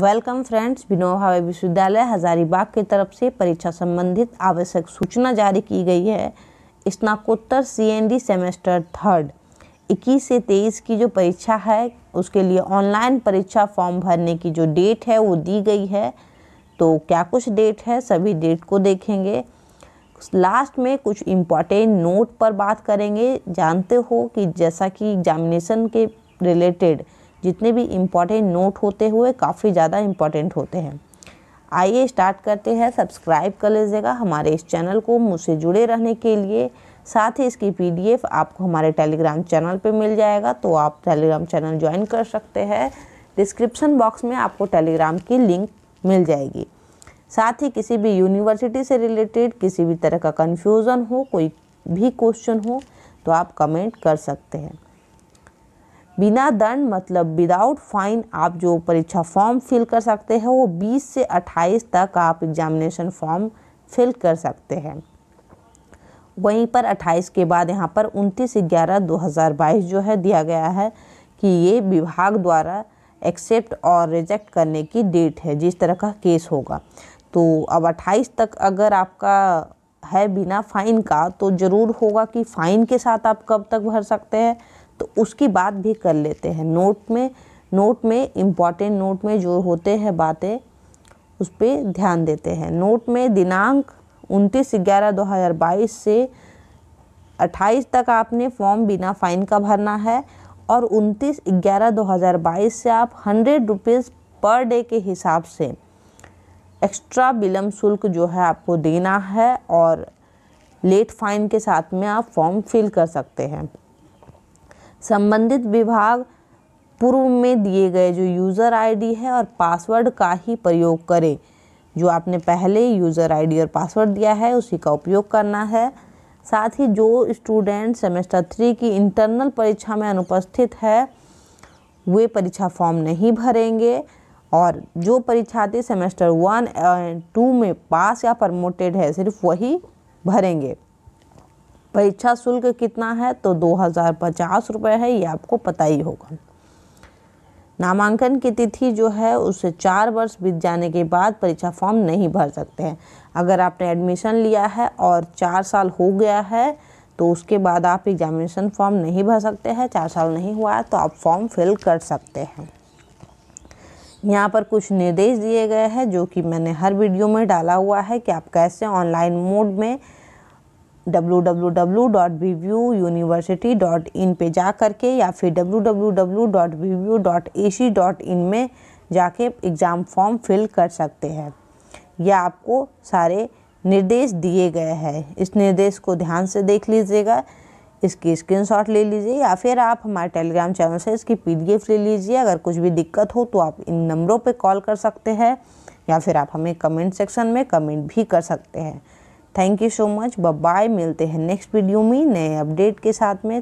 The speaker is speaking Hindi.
वेलकम फ्रेंड्स बिनोहा विश्वविद्यालय हजारीबाग की तरफ से परीक्षा संबंधित आवश्यक सूचना जारी की गई है स्नाकोत्तर सीएनडी सेमेस्टर थर्ड 21 से 23 की जो परीक्षा है उसके लिए ऑनलाइन परीक्षा फॉर्म भरने की जो डेट है वो दी गई है तो क्या कुछ डेट है सभी डेट को देखेंगे लास्ट में कुछ इम्पॉर्टेंट नोट पर बात करेंगे जानते हो कि जैसा कि एग्जामिनेशन के रिलेटेड जितने भी इम्पॉर्टेंट नोट होते हुए काफ़ी ज़्यादा इम्पॉर्टेंट होते हैं आइए स्टार्ट करते हैं सब्सक्राइब कर लीजिएगा हमारे इस चैनल को मुझसे जुड़े रहने के लिए साथ ही इसकी पीडीएफ आपको हमारे टेलीग्राम चैनल पे मिल जाएगा तो आप टेलीग्राम चैनल ज्वाइन कर सकते हैं डिस्क्रिप्शन बॉक्स में आपको टेलीग्राम की लिंक मिल जाएगी साथ ही किसी भी यूनिवर्सिटी से रिलेटेड किसी भी तरह का कन्फ्यूज़न हो कोई भी क्वेश्चन हो तो आप कमेंट कर सकते हैं बिना दंड मतलब विदाउट फाइन आप जो परीक्षा फॉर्म फिल कर सकते हैं वो 20 से 28 तक आप एग्जामिनेशन फॉर्म फिल कर सकते हैं वहीं पर 28 के बाद यहाँ पर 29 ग्यारह 2022 जो है दिया गया है कि ये विभाग द्वारा एक्सेप्ट और रिजेक्ट करने की डेट है जिस तरह का केस होगा तो अब 28 तक अगर आपका है बिना फाइन का तो ज़रूर होगा कि फ़ाइन के साथ आप कब तक भर सकते हैं तो उसकी बात भी कर लेते हैं नोट में नोट में इम्पॉर्टेंट नोट में जो होते हैं बातें उस पर ध्यान देते हैं नोट में दिनांक उनतीस ग्यारह दो हज़ार बाईस से अट्ठाईस तक आपने फॉर्म बिना फ़ाइन का भरना है और उनतीस ग्यारह दो हज़ार बाईस से आप हंड्रेड रुपीज़ पर डे के हिसाब से एक्स्ट्रा विलम्ब शुल्क जो है आपको देना है और लेट फाइन के साथ में आप फॉर्म फिल कर सकते हैं संबंधित विभाग पूर्व में दिए गए जो यूज़र आईडी है और पासवर्ड का ही प्रयोग करें जो आपने पहले यूज़र आईडी और पासवर्ड दिया है उसी का उपयोग करना है साथ ही जो स्टूडेंट सेमेस्टर थ्री की इंटरनल परीक्षा में अनुपस्थित है वे परीक्षा फॉर्म नहीं भरेंगे और जो परीक्षार्थी सेमेस्टर वन एंड टू में पास या प्रमोटेड है सिर्फ वही भरेंगे परीक्षा शुल्क कितना है तो दो हज़ार पचास रुपये है ये आपको पता ही होगा नामांकन की तिथि जो है उसे चार वर्ष बीत जाने के बाद परीक्षा फॉर्म नहीं भर सकते हैं अगर आपने एडमिशन लिया है और चार साल हो गया है तो उसके बाद आप एग्जामिनेशन फॉर्म नहीं भर सकते हैं चार साल नहीं हुआ है तो आप फॉर्म फिल कर सकते हैं यहाँ पर कुछ निर्देश दिए गए हैं जो कि मैंने हर वीडियो में डाला हुआ है कि आप कैसे ऑनलाइन मोड में www.bvuniversity.in पे जा करके या फिर www.bvu.ac.in में जाके एग्ज़ाम फॉर्म फिल कर सकते हैं यह आपको सारे निर्देश दिए गए हैं इस निर्देश को ध्यान से देख लीजिएगा इसकी स्क्रीनशॉट ले लीजिए या फिर आप हमारे टेलीग्राम चैनल से इसकी पीडीएफ ले लीजिए अगर कुछ भी दिक्कत हो तो आप इन नंबरों पे कॉल कर सकते हैं या फिर आप हमें कमेंट सेक्शन में कमेंट भी कर सकते हैं thank you so much bye मिलते हैं नेक्स्ट वीडियो में नए अपडेट के साथ में